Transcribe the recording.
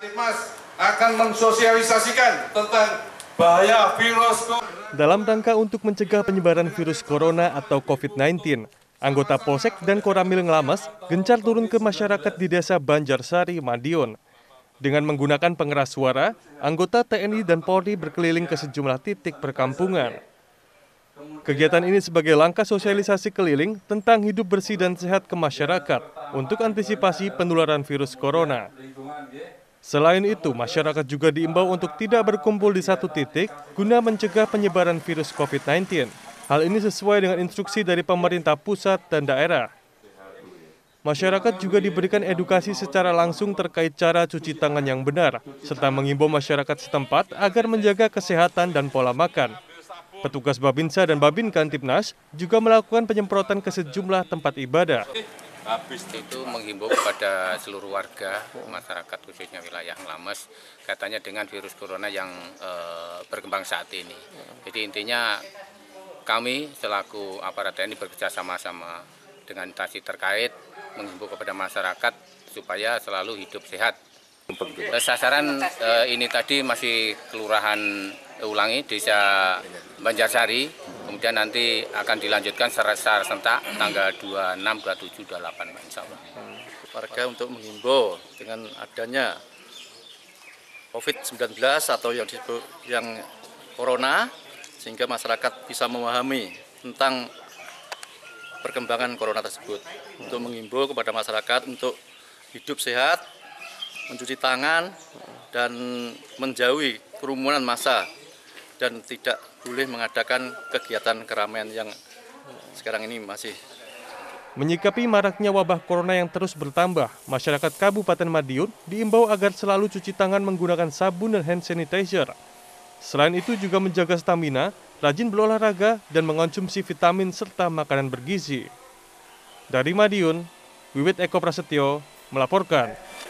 Timas akan mensosialisasikan tentang bahaya virus corona. Dalam rangka untuk mencegah penyebaran virus corona atau COVID-19, anggota Polsek dan Koramil Ngelamas gencar turun ke masyarakat di desa Banjarsari, Madiun. Dengan menggunakan pengeras suara, anggota TNI dan Polri berkeliling ke sejumlah titik perkampungan. Kegiatan ini sebagai langkah sosialisasi keliling tentang hidup bersih dan sehat ke masyarakat untuk antisipasi penularan virus corona. Selain itu, masyarakat juga diimbau untuk tidak berkumpul di satu titik guna mencegah penyebaran virus COVID-19. Hal ini sesuai dengan instruksi dari pemerintah pusat dan daerah. Masyarakat juga diberikan edukasi secara langsung terkait cara cuci tangan yang benar, serta mengimbau masyarakat setempat agar menjaga kesehatan dan pola makan. Petugas Babinsa dan Babin Kantipnas juga melakukan penyemprotan ke sejumlah tempat ibadah habis itu menghimbau kepada seluruh warga masyarakat khususnya wilayah Lames katanya dengan virus corona yang e, berkembang saat ini. Jadi intinya kami selaku aparat TNI bekerja sama-sama dengan instansi terkait menghimbau kepada masyarakat supaya selalu hidup sehat. Eh, sasaran e, ini tadi masih kelurahan Ulangi, desa Banjarsari Kemudian nanti akan dilanjutkan secara, secara sentak tanggal 26, 27, 28 insya Allah. Hmm. Warga untuk menghimbau dengan adanya COVID-19 atau yang disebut yang corona sehingga masyarakat bisa memahami tentang perkembangan corona tersebut untuk menghimbau kepada masyarakat untuk hidup sehat, mencuci tangan dan menjauhi kerumunan massa dan tidak boleh mengadakan kegiatan keramaian yang eh, sekarang ini masih. Menyikapi maraknya wabah corona yang terus bertambah, masyarakat Kabupaten Madiun diimbau agar selalu cuci tangan menggunakan sabun dan hand sanitizer. Selain itu juga menjaga stamina, rajin berolahraga, dan mengonsumsi vitamin serta makanan bergizi. Dari Madiun, Wiwit Eko Prasetyo melaporkan.